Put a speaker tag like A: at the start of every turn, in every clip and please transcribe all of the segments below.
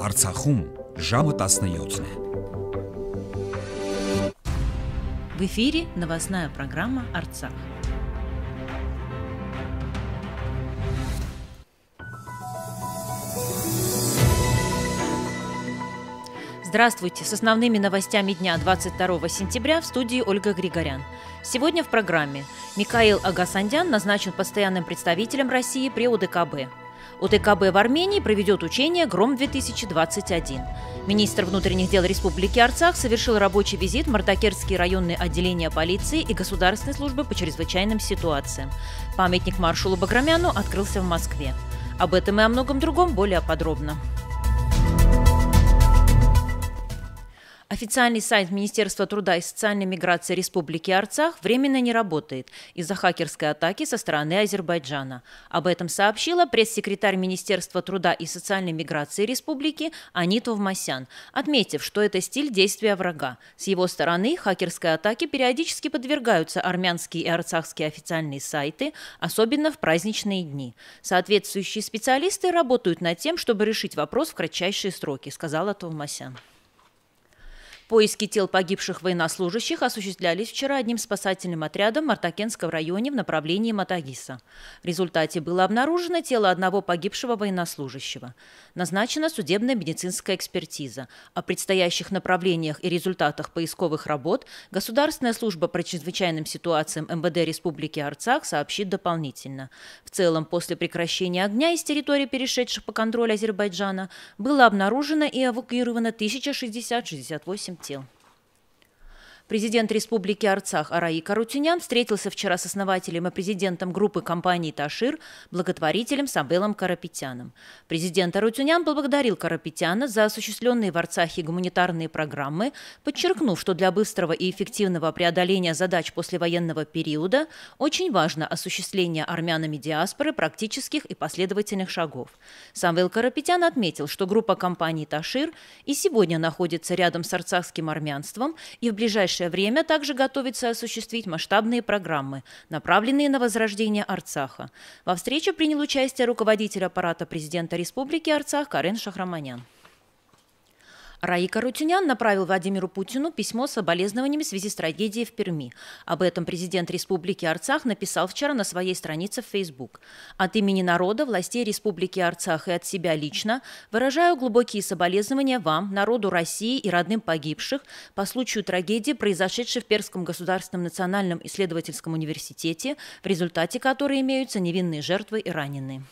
A: Արցախում ժամը 17-ն է։ В эфире новостная программа «Арцах». Здравствуйте! С основными новостями дня 22 сентября в студии Ольга Григорян. Сегодня в программе Михаил Агасандян назначен постоянным представителем России при ОДКБ. УТКБ в Армении проведет учение «Гром-2021». Министр внутренних дел Республики Арцах совершил рабочий визит в Мартакерские районные отделения полиции и Государственной службы по чрезвычайным ситуациям. Памятник маршалу Баграмяну открылся в Москве. Об этом и о многом другом более подробно. Официальный сайт Министерства труда и социальной миграции Республики Арцах временно не работает из-за хакерской атаки со стороны Азербайджана. Об этом сообщила пресс-секретарь Министерства труда и социальной миграции Республики Анита Вмасян, отметив, что это стиль действия врага. С его стороны хакерской атаки периодически подвергаются армянские и арцахские официальные сайты, особенно в праздничные дни. Соответствующие специалисты работают над тем, чтобы решить вопрос в кратчайшие сроки, сказала Товмасян. Поиски тел погибших военнослужащих осуществлялись вчера одним спасательным отрядом в Мартакенском районе в направлении Матагиса. В результате было обнаружено тело одного погибшего военнослужащего. Назначена судебная медицинская экспертиза. О предстоящих направлениях и результатах поисковых работ Государственная служба по чрезвычайным ситуациям МВД Республики Арцах сообщит дополнительно. В целом, после прекращения огня из территории перешедших по контролю Азербайджана было обнаружено и эвакуировано 1060 68 Mitchell. Президент Республики Арцах Араи Карутюнян встретился вчера с основателем и президентом группы компании «Ташир» благотворителем Сабелом Карапетяном. Президент Арутинян поблагодарил Карапетяна за осуществленные в Арцахе гуманитарные программы, подчеркнув, что для быстрого и эффективного преодоления задач послевоенного периода очень важно осуществление армянами диаспоры практических и последовательных шагов. Самвел Карапетян отметил, что группа компаний «Ташир» и сегодня находится рядом с арцахским армянством и в ближайшее ближайшее время также готовится осуществить масштабные программы, направленные на возрождение Арцаха. Во встрече принял участие руководитель аппарата президента Республики Арцах Карен Шахраманян. Раика Рутюнян направил Владимиру Путину письмо с соболезнованиями в связи с трагедией в Перми. Об этом президент Республики Арцах написал вчера на своей странице в Facebook. От имени народа, властей Республики Арцах и от себя лично выражаю глубокие соболезнования вам, народу России и родным погибших по случаю трагедии, произошедшей в Перском государственном национальном исследовательском университете, в результате которой имеются невинные жертвы и раненые.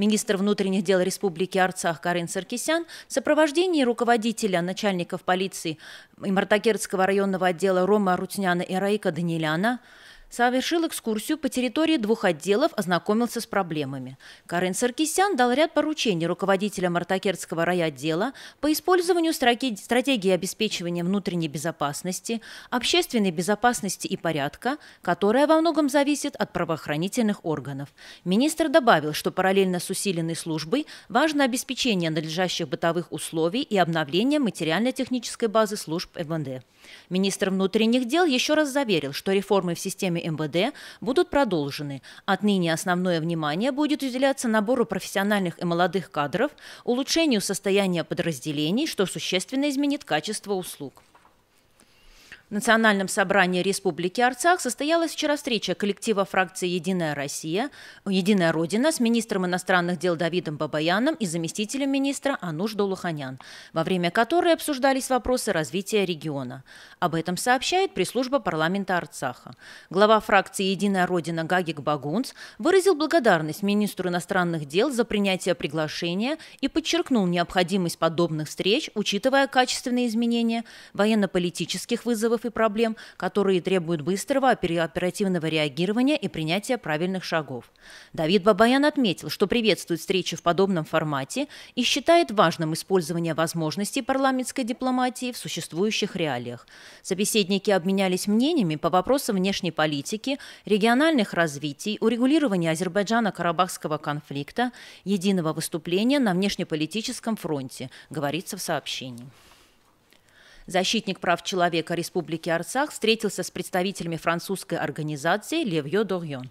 A: Министр внутренних дел Республики Арцах Карин Саркисян в сопровождении руководителя начальников полиции Мартакерского районного отдела Рома Рутняна и Раика Даниляна совершил экскурсию по территории двух отделов, ознакомился с проблемами. Карен Саркисян дал ряд поручений руководителям Артакерского райотдела по использованию стратегии обеспечивания внутренней безопасности, общественной безопасности и порядка, которая во многом зависит от правоохранительных органов. Министр добавил, что параллельно с усиленной службой важно обеспечение надлежащих бытовых условий и обновление материально-технической базы служб МВД. Э Министр внутренних дел еще раз заверил, что реформы в системе сотрудниками МВД будут продолжены. Отныне основное внимание будет уделяться набору профессиональных и молодых кадров, улучшению состояния подразделений, что существенно изменит качество услуг. В Национальном собрании Республики Арцах состоялась вчера встреча коллектива фракции «Единая Россия», «Единая Родина» с министром иностранных дел Давидом Бабаяном и заместителем министра Ануш Долуханян, во время которой обсуждались вопросы развития региона. Об этом сообщает пресс-служба парламента Арцаха. Глава фракции «Единая Родина» Гагик Багунц выразил благодарность министру иностранных дел за принятие приглашения и подчеркнул необходимость подобных встреч, учитывая качественные изменения военно-политических вызовов вызовов и проблем, которые требуют быстрого оперативного реагирования и принятия правильных шагов. Давид Бабаян отметил, что приветствует встречи в подобном формате и считает важным использование возможностей парламентской дипломатии в существующих реалиях. Собеседники обменялись мнениями по вопросам внешней политики, региональных развитий, урегулирования Азербайджана-Карабахского конфликта, единого выступления на внешнеполитическом фронте, говорится в сообщении. Защитник прав человека Республики Арцах встретился с представителями французской организации «Левье Дорьон».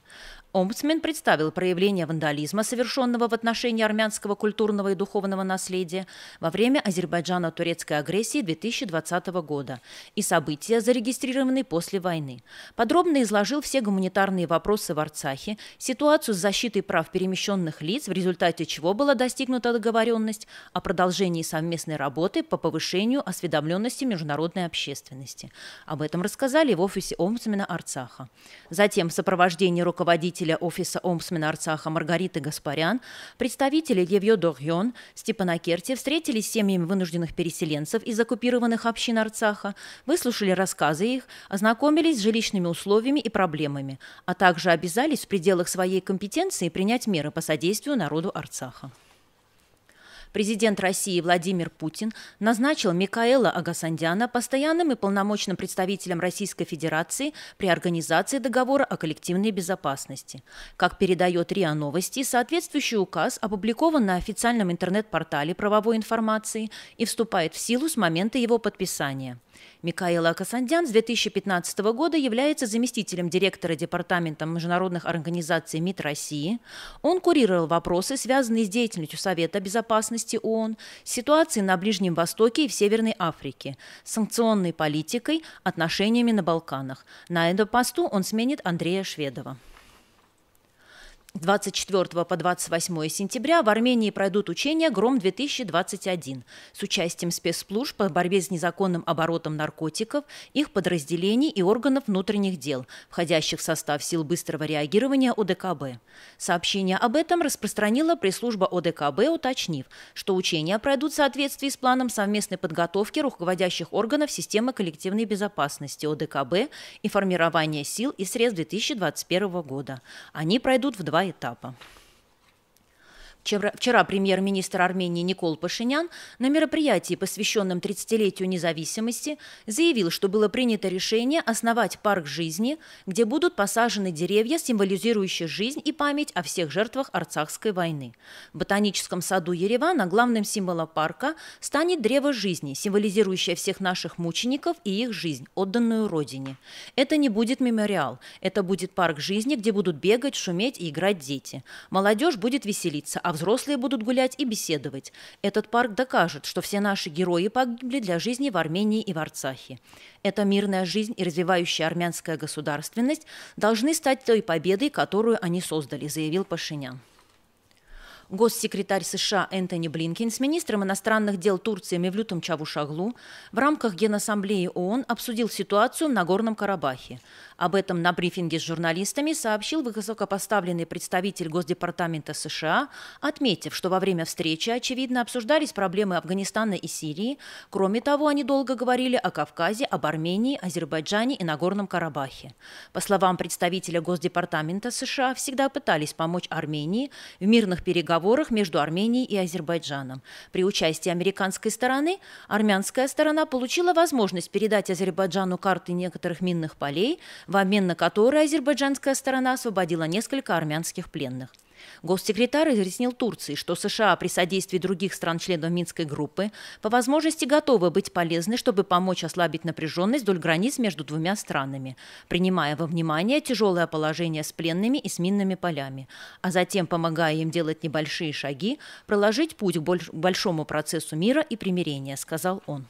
A: Омбудсмен представил проявление вандализма, совершенного в отношении армянского культурного и духовного наследия во время Азербайджана-турецкой агрессии 2020 года и события, зарегистрированные после войны. Подробно изложил все гуманитарные вопросы в Арцахе, ситуацию с защитой прав перемещенных лиц, в результате чего была достигнута договоренность о продолжении совместной работы по повышению осведомленности международной общественности. Об этом рассказали в офисе омбудсмена Арцаха. Затем в сопровождении руководителей руководителя офиса омсмена Арцаха Маргариты Гаспарян, представители Евьё Дорьон, Степанакерти встретились с семьями вынужденных переселенцев из оккупированных общин Арцаха, выслушали рассказы их, ознакомились с жилищными условиями и проблемами, а также обязались в пределах своей компетенции принять меры по содействию народу Арцаха президент России Владимир Путин назначил Микаэла Агасандяна постоянным и полномочным представителем Российской Федерации при организации договора о коллективной безопасности. Как передает РИА Новости, соответствующий указ опубликован на официальном интернет-портале правовой информации и вступает в силу с момента его подписания. Микаэла Касандян с 2015 года является заместителем директора Департамента международных организаций МИД России. Он курировал вопросы, связанные с деятельностью Совета Безопасности ООН, ситуацией на Ближнем Востоке и в Северной Африке, санкционной политикой, отношениями на Балканах. На этом посту он сменит Андрея Шведова. 24 по 28 сентября в Армении пройдут учения «Гром-2021» с участием спецслужб по борьбе с незаконным оборотом наркотиков, их подразделений и органов внутренних дел, входящих в состав сил быстрого реагирования ОДКБ. Сообщение об этом распространила пресс-служба ОДКБ, уточнив, что учения пройдут в соответствии с планом совместной подготовки руководящих органов системы коллективной безопасности ОДКБ и формирования сил и средств 2021 года. Они пройдут в два vai etapa. Вчера премьер-министр Армении Никол Пашинян на мероприятии, посвященном 30-летию независимости, заявил, что было принято решение основать парк жизни, где будут посажены деревья, символизирующие жизнь и память о всех жертвах Арцахской войны. В ботаническом саду Еревана главным символом парка станет древо жизни, символизирующее всех наших мучеников и их жизнь, отданную Родине. Это не будет мемориал, это будет парк жизни, где будут бегать, шуметь и играть дети. Молодежь будет веселиться, а взрослые будут гулять и беседовать. Этот парк докажет, что все наши герои погибли для жизни в Армении и в Арцахе. Эта мирная жизнь и развивающая армянская государственность должны стать той победой, которую они создали, заявил Пашинян госсекретарь США Энтони Блинкин с министром иностранных дел Турции Мевлютом Чавушаглу в рамках Генассамблеи ООН обсудил ситуацию в Нагорном Карабахе. Об этом на брифинге с журналистами сообщил высокопоставленный представитель Госдепартамента США, отметив, что во время встречи, очевидно, обсуждались проблемы Афганистана и Сирии. Кроме того, они долго говорили о Кавказе, об Армении, Азербайджане и Нагорном Карабахе. По словам представителя Госдепартамента США, всегда пытались помочь Армении в мирных переговорах переговорах между Арменией и Азербайджаном. При участии американской стороны армянская сторона получила возможность передать Азербайджану карты некоторых минных полей, в обмен на которые азербайджанская сторона освободила несколько армянских пленных. Госсекретарь изъяснил Турции, что США при содействии других стран-членов Минской группы по возможности готовы быть полезны, чтобы помочь ослабить напряженность вдоль границ между двумя странами, принимая во внимание тяжелое положение с пленными и с минными полями, а затем помогая им делать небольшие шаги, проложить путь к большому процессу мира и примирения, сказал он.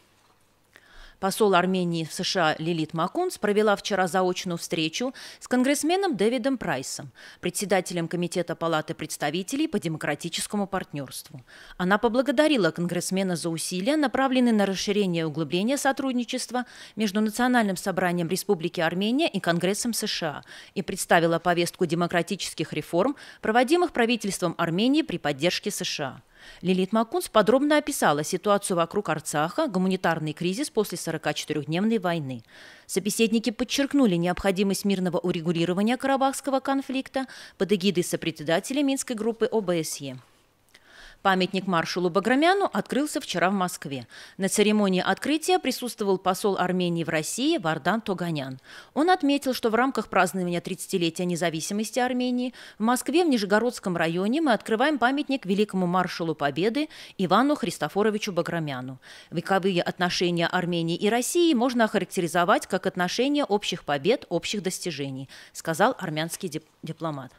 A: Посол Армении в США Лилит Макунс провела вчера заочную встречу с конгрессменом Дэвидом Прайсом, председателем Комитета Палаты представителей по демократическому партнерству. Она поблагодарила конгрессмена за усилия, направленные на расширение и углубление сотрудничества между Национальным собранием Республики Армения и Конгрессом США и представила повестку демократических реформ, проводимых правительством Армении при поддержке США. Лилит Макунс подробно описала ситуацию вокруг Арцаха, гуманитарный кризис после 44-дневной войны. Собеседники подчеркнули необходимость мирного урегулирования карабахского конфликта под эгидой сопредседателя Минской группы ОБСЕ. Памятник маршалу Баграмяну открылся вчера в Москве. На церемонии открытия присутствовал посол Армении в России Вардан Тоганян. Он отметил, что в рамках празднования 30-летия независимости Армении в Москве в Нижегородском районе мы открываем памятник великому маршалу Победы Ивану Христофоровичу Баграмяну. Вековые отношения Армении и России можно охарактеризовать как отношения общих побед, общих достижений, сказал армянский дипломат.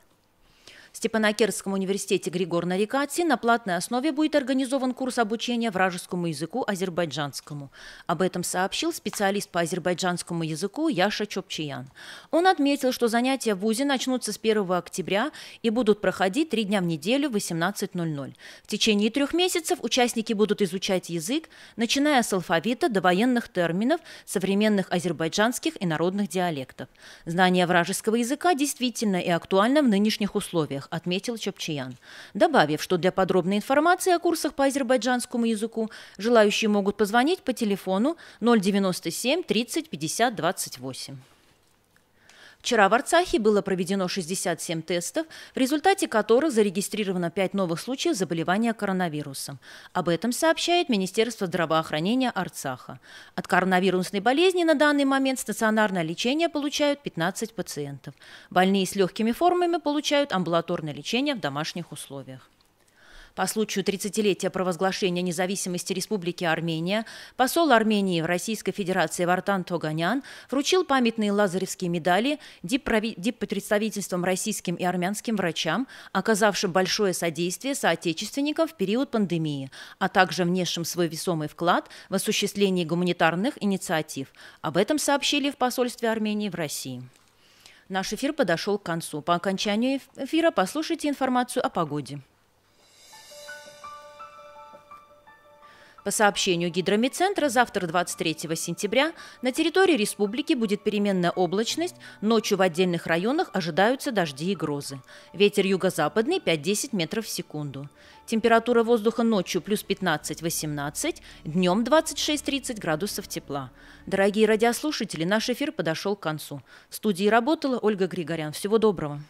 A: В Степанакерском университете Григор Рикати на платной основе будет организован курс обучения вражескому языку азербайджанскому. Об этом сообщил специалист по азербайджанскому языку Яша Чопчиян. Он отметил, что занятия в ВУЗе начнутся с 1 октября и будут проходить три дня в неделю в 18.00. В течение трех месяцев участники будут изучать язык, начиная с алфавита до военных терминов, современных азербайджанских и народных диалектов. Знание вражеского языка действительно и актуально в нынешних условиях условиях, отметил Чапчиян, добавив, что для подробной информации о курсах по азербайджанскому языку желающие могут позвонить по телефону 097 30 50 28. Вчера в Арцахе было проведено 67 тестов, в результате которых зарегистрировано 5 новых случаев заболевания коронавирусом. Об этом сообщает Министерство здравоохранения Арцаха. От коронавирусной болезни на данный момент стационарное лечение получают 15 пациентов. Больные с легкими формами получают амбулаторное лечение в домашних условиях. По случаю 30-летия провозглашения независимости Республики Армения посол Армении в Российской Федерации Вартан Тоганян вручил памятные лазаревские медали диппредставительствам российским и армянским врачам, оказавшим большое содействие соотечественникам в период пандемии, а также внесшим свой весомый вклад в осуществление гуманитарных инициатив. Об этом сообщили в посольстве Армении в России. Наш эфир подошел к концу. По окончанию эфира послушайте информацию о погоде. По сообщению Гидромедцентра, завтра, 23 сентября, на территории республики будет переменная облачность, ночью в отдельных районах ожидаются дожди и грозы. Ветер юго-западный 5-10 метров в секунду. Температура воздуха ночью плюс 15-18, днем 26-30 градусов тепла. Дорогие радиослушатели, наш эфир подошел к концу. В студии работала Ольга Григорян. Всего доброго.